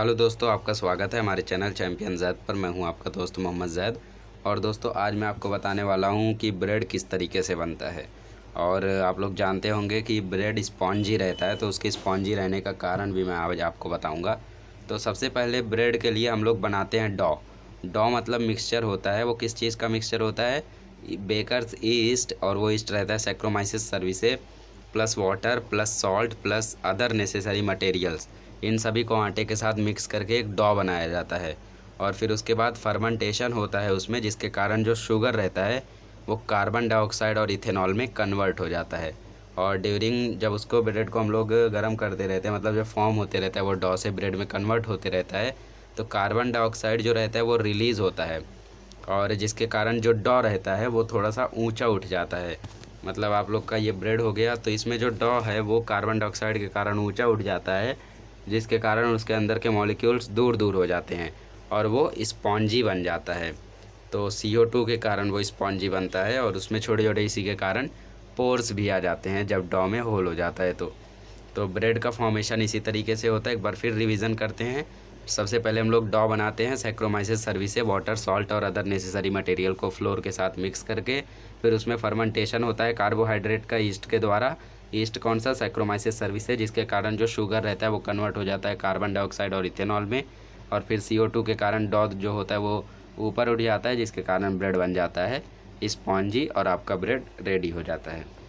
hello दोस्तों आपका स्वागत है हमारे चैनल चैम्पियन जैद पर मैं हूं आपका दोस्त मोहम्मद जैद और दोस्तों आज मैं आपको बताने वाला हूं कि ब्रेड किस तरीके से बनता है और आप लोग जानते होंगे कि ब्रेड स्पॉन्जी रहता है तो उसके स्पॉन्जी रहने का कारण भी मैं आज आपको बताऊँगा तो सबसे पहले ब्रेड के लिए हम लोग बनाते हैं डॉ डॉ मतलब मिक्सचर होता है वो किस चीज़ का मिक्सचर होता है बेकरस ईस्ट और वो ईस्ट रहता है saccharomyces cerevisiae plus water plus salt plus other necessary materials इन सभी को आटे के साथ मिक्स करके एक डॉ बनाया जाता है और फिर उसके बाद फर्मेंटेशन होता है उसमें जिसके कारण जो शुगर रहता है वो कार्बन डाइऑक्साइड और इथेनॉल में कन्वर्ट हो जाता है और ड्यूरिंग जब उसको ब्रेड को हम लोग गर्म करते रहते हैं मतलब जब फॉर्म होते रहता है वो डॉ से ब्रेड में कन्वर्ट होते रहता है तो कार्बन डाइऑक्साइड जो रहता है वो रिलीज़ होता है और जिसके कारण जो डॉ रहता है वो थोड़ा सा ऊंचा उठ जाता है मतलब आप लोग का ये ब्रेड हो गया तो इसमें जो डॉ है वो कार्बन डाइऑक्साइड के कारण ऊंचा उठ जाता है जिसके कारण उसके अंदर के मॉलिक्यूल्स दूर दूर हो जाते हैं और वो स्पॉन्जी बन जाता है तो सी के कारण वो स्पॉन्जी बनता है और उसमें छोटे छोटे इसी के कारण पोर्स भी आ जाते हैं जब डॉ में होल हो जाता है तो तो ब्रेड का फॉर्मेशन इसी तरीके से होता है एक बार फिर रिवीजन करते हैं सबसे पहले हम लोग डॉ बनाते हैं सेक्रोमाइसिस सर्विस वाटर सॉल्ट और अदर नेसेसरी मटेरियल को फ्लोर के साथ मिक्स करके फिर उसमें फर्मेंटेशन होता है कार्बोहाइड्रेट का ईस्ट के द्वारा ईस्ट कौन सा सेक्रोमाइसिस सर्विस है जिसके कारण जो शुगर रहता है वो कन्वर्ट हो जाता है कार्बन डाइऑक्साइड और इथेनॉल में और फिर सी के कारण डॉ जो होता है वो ऊपर उठ जाता है जिसके कारण ब्रेड बन जाता है स्पॉन्जी और आपका ब्रेड रेडी हो जाता है